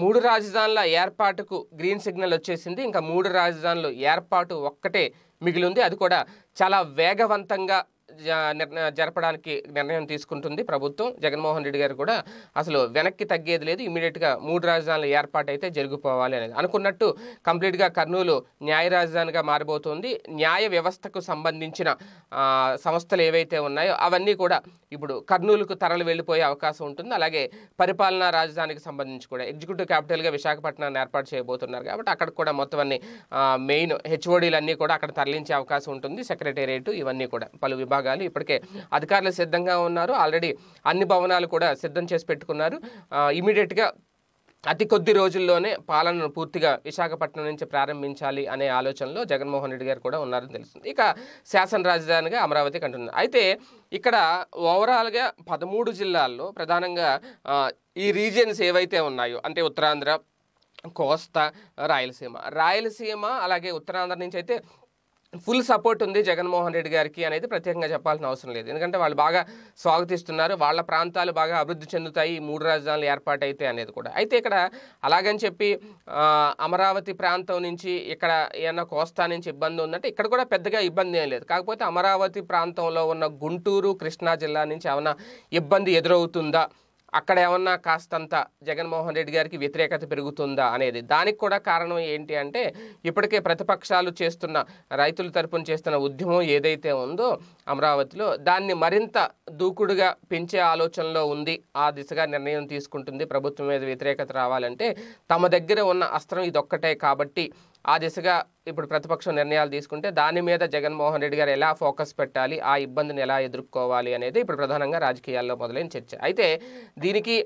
మూడు రాజధానుల ఏర్పాటుకు గ్రీన్ సిగ్నల్ వచ్చేసింది ఇంకా మూడు రాజధానులు ఏర్పాటు ఒక్కటే మిగిలింది అది కూడా చాలా వేగవంతంగా జరపడానికి నిర్ణయం తీసుకుంటుంది ప్రభుత్వం జగన్మోహన్ రెడ్డి గారు కూడా అసలు వెనక్కి తగ్గేది లేదు ఇమీడియట్గా మూడు రాజధానుల ఏర్పాటు అయితే జరిగిపోవాలి అనేది అనుకున్నట్టు కంప్లీట్గా కర్నూలు న్యాయ రాజధానిగా మారిపోతుంది న్యాయ వ్యవస్థకు సంబంధించిన సంస్థలు ఏవైతే ఉన్నాయో అవన్నీ కూడా ఇప్పుడు కర్నూలుకు తరలి వెళ్ళిపోయే అవకాశం ఉంటుంది అలాగే పరిపాలనా రాజధానికి సంబంధించి కూడా ఎగ్జిక్యూటివ్ క్యాపిటల్గా విశాఖపట్నాన్ని ఏర్పాటు చేయబోతున్నారు కాబట్టి అక్కడ కూడా మొత్తం అన్ని మెయిన్ హెచ్ఓడీలన్నీ కూడా అక్కడ తరలించే అవకాశం ఉంటుంది సెక్రటేరియట్ ఇవన్నీ కూడా పలు విభాగాలు విభాగాలు ఇప్పటికే అధికారులు సిద్ధంగా ఉన్నారు ఆల్రెడీ అన్ని భవనాలు కూడా సిద్ధం చేసి పెట్టుకున్నారు ఇమీడియట్గా అతి కొద్ది రోజుల్లోనే పాలనను పూర్తిగా విశాఖపట్నం నుంచి ప్రారంభించాలి అనే ఆలోచనలో జగన్మోహన్ రెడ్డి గారు కూడా ఉన్నారని తెలుస్తుంది ఇక శాసన రాజధానిగా అమరావతి కంటున్నారు అయితే ఇక్కడ ఓవరాల్గా పదమూడు జిల్లాల్లో ప్రధానంగా ఈ రీజియన్స్ ఏవైతే ఉన్నాయో అంటే ఉత్తరాంధ్ర కోస్తా రాయలసీమ రాయలసీమ అలాగే ఉత్తరాంధ్ర నుంచి అయితే ఫుల్ సపోర్ట్ ఉంది జగన్మోహన్ రెడ్డి గారికి అనేది ప్రత్యేకంగా చెప్పాల్సిన అవసరం లేదు ఎందుకంటే వాళ్ళు బాగా స్వాగతిస్తున్నారు వాళ్ళ ప్రాంతాలు బాగా అభివృద్ధి చెందుతాయి మూడు రాజధానులు ఏర్పాటైతే అనేది కూడా అయితే ఇక్కడ అలాగని చెప్పి అమరావతి ప్రాంతం నుంచి ఇక్కడ ఏమైనా కోస్తా నుంచి ఇబ్బంది ఉందంటే ఇక్కడ కూడా పెద్దగా ఇబ్బంది ఏం లేదు కాకపోతే అమరావతి ప్రాంతంలో ఉన్న గుంటూరు కృష్ణా జిల్లా నుంచి ఏమైనా ఇబ్బంది ఎదురవుతుందా అక్కడ ఏమన్నా కాస్తంత జగన్మోహన్ రెడ్డి గారికి వ్యతిరేకత పెరుగుతుందా అనేది దానికి కూడా కారణం ఏంటి అంటే ఇప్పటికే ప్రతిపక్షాలు చేస్తున్న రైతుల తరపున చేస్తున్న ఉద్యమం ఏదైతే ఉందో అమరావతిలో దాన్ని మరింత దూకుడుగా పెంచే ఆలోచనలో ఉంది ఆ దిశగా నిర్ణయం తీసుకుంటుంది ప్రభుత్వం మీద వ్యతిరేకత రావాలంటే తమ దగ్గర ఉన్న అస్త్రం ఇదొక్కటే కాబట్టి ఆ దిశగా ఇప్పుడు ప్రతిపక్షం నిర్ణయాలు తీసుకుంటే దాని మీద జగన్మోహన్ రెడ్డి గారు ఎలా ఫోకస్ పెట్టాలి ఆ ఇబ్బందిని ఎలా ఎదుర్కోవాలి అనేది ఇప్పుడు ప్రధానంగా రాజకీయాల్లో మొదలైన చర్చ అయితే దీనికి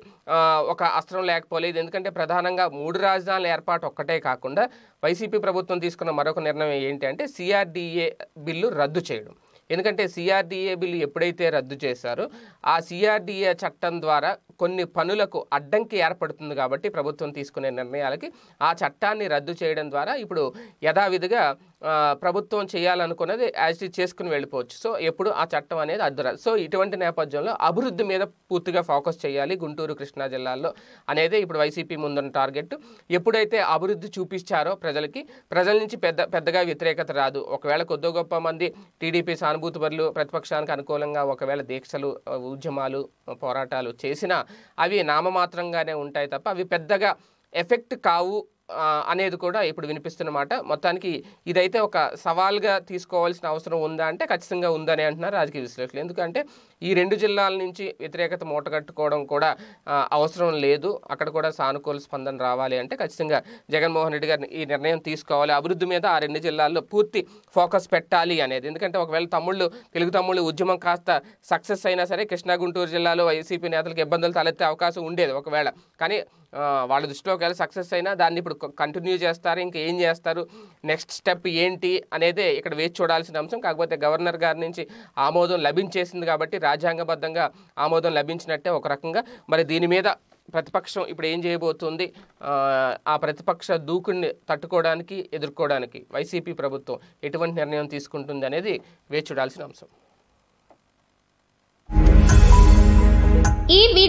ఒక అస్త్రం లేకపోలేదు ఎందుకంటే ప్రధానంగా మూడు రాజధానుల ఏర్పాటు ఒక్కటే కాకుండా వైసీపీ ప్రభుత్వం తీసుకున్న మరొక నిర్ణయం ఏంటంటే సిఆర్డీఏ బిల్లు రద్దు చేయడం ఎందుకంటే సిఆర్డీఏ బిల్లు ఎప్పుడైతే రద్దు చేశారో ఆ సిఆర్డీఏ చట్టం ద్వారా కొన్ని పనులకు అడ్డంకి ఏర్పడుతుంది కాబట్టి ప్రభుత్వం తీసుకునే నిర్ణయాలకి ఆ చట్టాన్ని రద్దు చేయడం ద్వారా ఇప్పుడు యథావిధిగా ప్రభుత్వం చేయాలనుకున్నది యాజ్ చేసుకుని వెళ్ళిపోవచ్చు సో ఎప్పుడు ఆ చట్టం అనేది అద్దురాదు సో ఇటువంటి నేపథ్యంలో అభివృద్ధి మీద పూర్తిగా ఫోకస్ చేయాలి గుంటూరు కృష్ణా జిల్లాల్లో అనేది ఇప్పుడు వైసీపీ ముందున్న టార్గెట్ ఎప్పుడైతే అభివృద్ధి చూపించారో ప్రజలకి ప్రజల నుంచి పెద్ద పెద్దగా వ్యతిరేకత రాదు ఒకవేళ కొద్ది గొప్ప మంది టీడీపీ సానుభూతిపరులు ప్రతిపక్షానికి అనుకూలంగా ఒకవేళ దీక్షలు ఉద్యమాలు పోరాటాలు చేసినా అవి నామమాత్రంగానే ఉంటాయి తప్ప అవి పెద్దగా ఎఫెక్ట్ కావు అనేది కూడా ఇప్పుడు వినిపిస్తున్నమాట మొత్తానికి ఇదైతే ఒక సవాల్గా తీసుకోవాల్సిన అవసరం ఉందా అంటే ఖచ్చితంగా ఉందని అంటున్నారు రాజకీయ విశ్లేషకులు ఎందుకంటే ఈ రెండు జిల్లాల నుంచి వ్యతిరేకత మూటగట్టుకోవడం కూడా అవసరం లేదు అక్కడ కూడా సానుకూల స్పందన రావాలి అంటే ఖచ్చితంగా జగన్మోహన్ రెడ్డి గారిని ఈ నిర్ణయం తీసుకోవాలి అభివృద్ధి మీద ఆ రెండు జిల్లాల్లో పూర్తి ఫోకస్ పెట్టాలి అనేది ఎందుకంటే ఒకవేళ తమ్ముళ్ళు తెలుగు తమ్ముళ్ళు ఉద్యమం కాస్త సక్సెస్ అయినా సరే కృష్ణా గుంటూరు జిల్లాలో వైసీపీ నేతలకు ఇబ్బందులు తలెత్తే అవకాశం ఉండేది ఒకవేళ కానీ వాళ్ళ దృష్టిలో ఒకవేళ సక్సెస్ అయినా దాన్ని ఇప్పుడు వాడు కంటిన్యూ చేస్తారు ఇంకా ఏం చేస్తారు నెక్స్ట్ స్టెప్ ఏంటి అనేది ఇక్కడ వేచి చూడాల్సిన అంశం కాకపోతే గవర్నర్ గారి నుంచి ఆమోదం లభించేసింది కాబట్టి రాజ్యాంగబద్ధంగా ఆమోదం లభించినట్టే ఒక రకంగా మరి దీని మీద ప్రతిపక్షం ఇప్పుడు ఏం చేయబోతుంది ఆ ప్రతిపక్ష దూకుడిని తట్టుకోవడానికి ఎదుర్కోవడానికి వైసీపీ ప్రభుత్వం ఎటువంటి నిర్ణయం తీసుకుంటుంది అనేది వేచి చూడాల్సిన అంశం